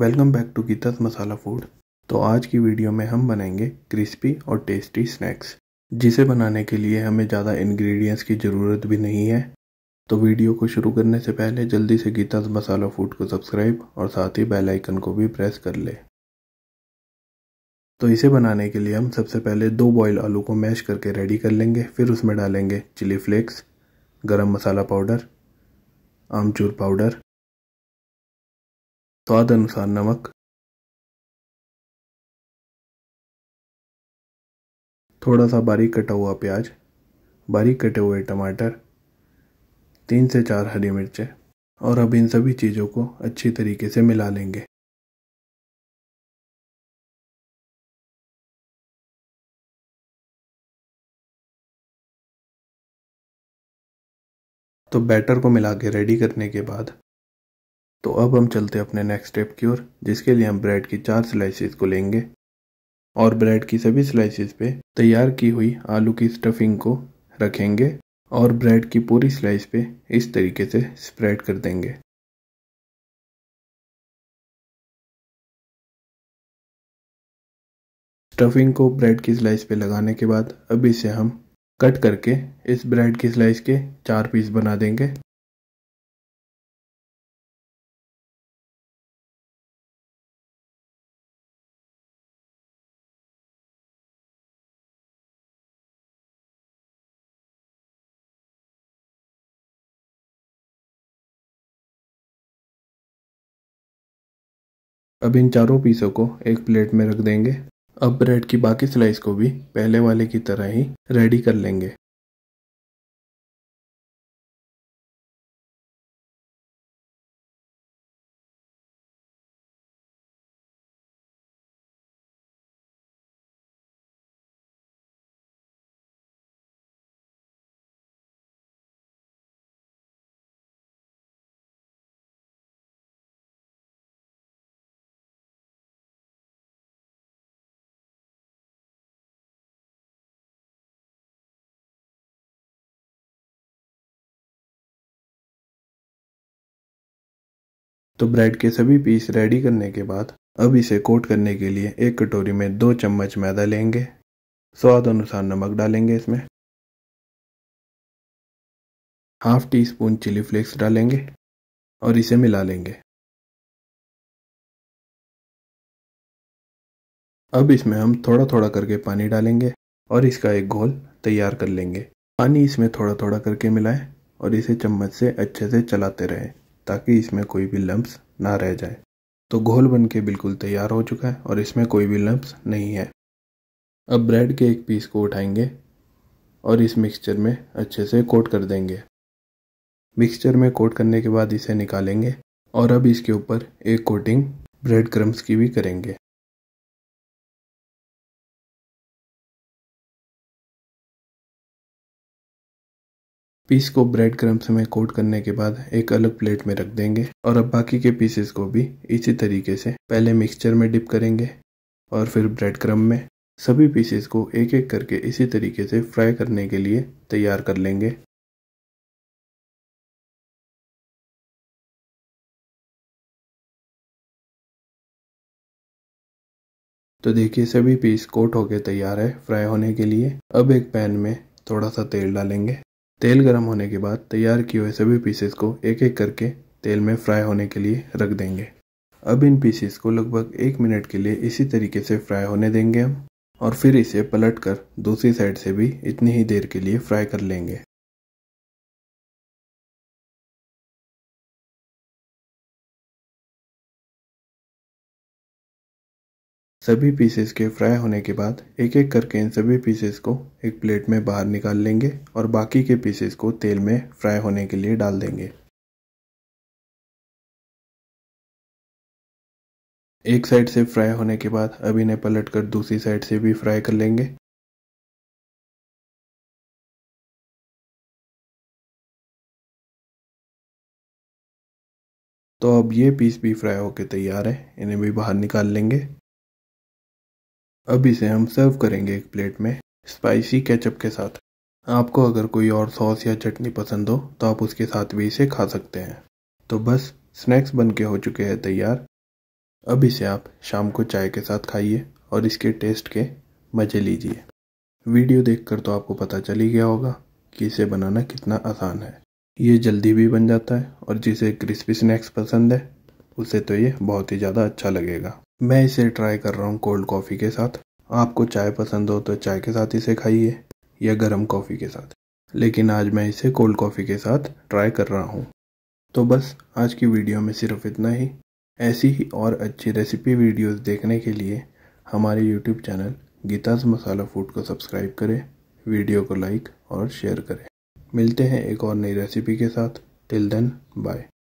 welcome back to Geeta's masala food तो आज की वीडियो में हम बनाएंगे क्रिस्पी और टेस्टी स्नैक्स जिसे बनाने के लिए हमें ज़्यादा इंग्रेडिएंट्स की ज़रूरत भी नहीं है तो वीडियो को शुरू करने से पहले जल्दी से गीतास मसाला फूड को सब्सक्राइब और साथ ही बेल आइकन को भी प्रेस कर ले तो इसे बनाने के लिए हम सबसे पहले दो बॉयल आलू को मैश करके रेडी कर लेंगे फिर उसमें डालेंगे चिली फ्लेक्स गर्म मसाला पाउडर आमचूर पाउडर स्वाद अनुसार नमक थोड़ा सा बारीक कटा हुआ प्याज बारीक कटे हुए टमाटर तीन से चार हरी मिर्चें और अब इन सभी चीज़ों को अच्छी तरीके से मिला लेंगे तो बैटर को मिला के रेडी करने के बाद तो अब हम चलते हैं अपने नेक्स्ट स्टेप की ओर जिसके लिए हम ब्रेड की चार स्लाइसिस को लेंगे और ब्रेड की सभी स्लाइसिस पे तैयार की हुई आलू की स्टफिंग को रखेंगे और ब्रेड की पूरी स्लाइस पे इस तरीके से स्प्रेड कर देंगे स्टफिंग को ब्रेड की स्लाइस पे लगाने के बाद अब इसे हम कट करके इस ब्रेड की स्लाइस के चार पीस बना देंगे अब इन चारों पीसों को एक प्लेट में रख देंगे अब ब्रेड की बाकी स्लाइस को भी पहले वाले की तरह ही रेडी कर लेंगे तो ब्रेड के सभी पीस रेडी करने के बाद अब इसे कोट करने के लिए एक कटोरी में दो चम्मच मैदा लेंगे स्वाद अनुसार नमक डालेंगे इसमें half teaspoon chilli flakes डालेंगे और इसे मिला लेंगे अब इसमें हम थोड़ा थोड़ा करके पानी डालेंगे और इसका एक घोल तैयार कर लेंगे पानी इसमें थोड़ा थोड़ा करके मिलाएं और इसे चम्मच से अच्छे से चलाते रहें ताकि इसमें कोई भी लम्ब्स ना रह जाए तो घोल बन के बिल्कुल तैयार हो चुका है और इसमें कोई भी लम्ब्स नहीं है अब ब्रेड के एक पीस को उठाएंगे और इस मिक्सचर में अच्छे से कोट कर देंगे मिक्सचर में कोट करने के बाद इसे निकालेंगे और अब इसके ऊपर एक कोटिंग ब्रेड क्रम्स की भी करेंगे पीस को ब्रेड क्रम्स में कोट करने के बाद एक अलग प्लेट में रख देंगे और अब बाकी के पीसेस को भी इसी तरीके से पहले मिक्सचर में डिप करेंगे और फिर ब्रेड क्रम में सभी पीसेस को एक एक करके इसी तरीके से फ्राई करने के लिए तैयार कर लेंगे तो देखिए सभी पीस कोट होके तैयार है फ्राई होने के लिए अब एक पैन में थोड़ा सा तेल डालेंगे तेल गर्म होने के बाद तैयार किए हुए सभी पीसेस को एक एक करके तेल में फ्राई होने के लिए रख देंगे अब इन पीसेस को लगभग एक मिनट के लिए इसी तरीके से फ्राई होने देंगे हम और फिर इसे पलट कर दूसरी साइड से भी इतनी ही देर के लिए फ्राई कर लेंगे सभी पीसेस के फ्राई होने के बाद एक एक करके इन सभी पीसेस को एक प्लेट में बाहर निकाल लेंगे और बाकी के पीसेस को तेल में फ्राई होने के लिए डाल देंगे एक साइड से फ्राई होने के बाद अब इन्हें पलट कर दूसरी साइड से भी फ्राई कर लेंगे तो अब ये पीस भी फ्राई होके तैयार है इन्हें भी बाहर निकाल लेंगे अब इसे हम सर्व करेंगे एक प्लेट में स्पाइसी केचप के साथ आपको अगर कोई और सॉस या चटनी पसंद हो तो आप उसके साथ भी इसे खा सकते हैं तो बस स्नैक्स बन के हो चुके हैं तैयार अब इसे आप शाम को चाय के साथ खाइए और इसके टेस्ट के मज़े लीजिए वीडियो देखकर तो आपको पता चल ही गया होगा कि इसे बनाना कितना आसान है ये जल्दी भी बन जाता है और जिसे क्रिस्पी स्नैक्स पसंद है उसे तो ये बहुत ही ज़्यादा अच्छा लगेगा मैं इसे ट्राई कर रहा हूँ कोल्ड कॉफ़ी के साथ आपको चाय पसंद हो तो चाय के साथ इसे खाइए या गर्म कॉफ़ी के साथ लेकिन आज मैं इसे कोल्ड कॉफ़ी के साथ ट्राई कर रहा हूँ तो बस आज की वीडियो में सिर्फ इतना ही ऐसी ही और अच्छी रेसिपी वीडियोस देखने के लिए हमारे YouTube channel Geeta's masala food को सब्सक्राइब करें वीडियो को लाइक और शेयर करें मिलते हैं एक और नई रेसिपी के साथ टिल देन बाय